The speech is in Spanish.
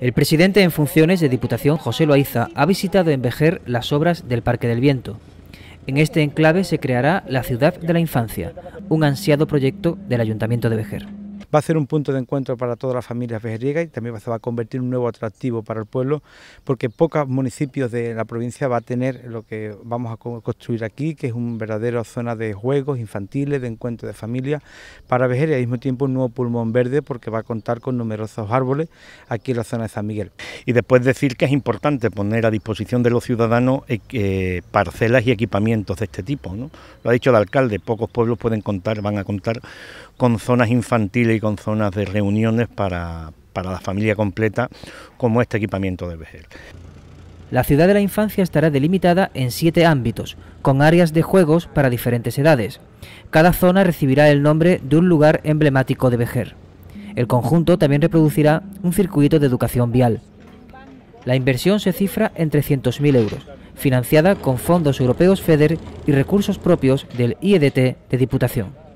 El presidente en funciones de Diputación, José Loaiza, ha visitado en Vejer las obras del Parque del Viento. En este enclave se creará la Ciudad de la Infancia, un ansiado proyecto del Ayuntamiento de Vejer. Va a ser un punto de encuentro para todas las familias vejeriegas y también se va a convertir en un nuevo atractivo para el pueblo porque pocos municipios de la provincia va a tener lo que vamos a construir aquí, que es un verdadero zona de juegos infantiles, de encuentro de familia para vejer y al mismo tiempo un nuevo pulmón verde porque va a contar con numerosos árboles aquí en la zona de San Miguel. Y después decir que es importante poner a disposición de los ciudadanos eh, parcelas y equipamientos de este tipo. ¿no? Lo ha dicho el alcalde, pocos pueblos pueden contar, van a contar con zonas infantiles con zonas de reuniones para, la familia completa, como este equipamiento de vejer. La ciudad de la infancia estará delimitada en siete ámbitos, con áreas de juegos para diferentes edades. Cada zona recibirá el nombre de un lugar emblemático de Vejer. El conjunto también reproducirá un circuito de educación vial. La inversión se cifra en 300.000 euros, financiada con fondos europeos FEDER y recursos propios del IEDT de Diputación.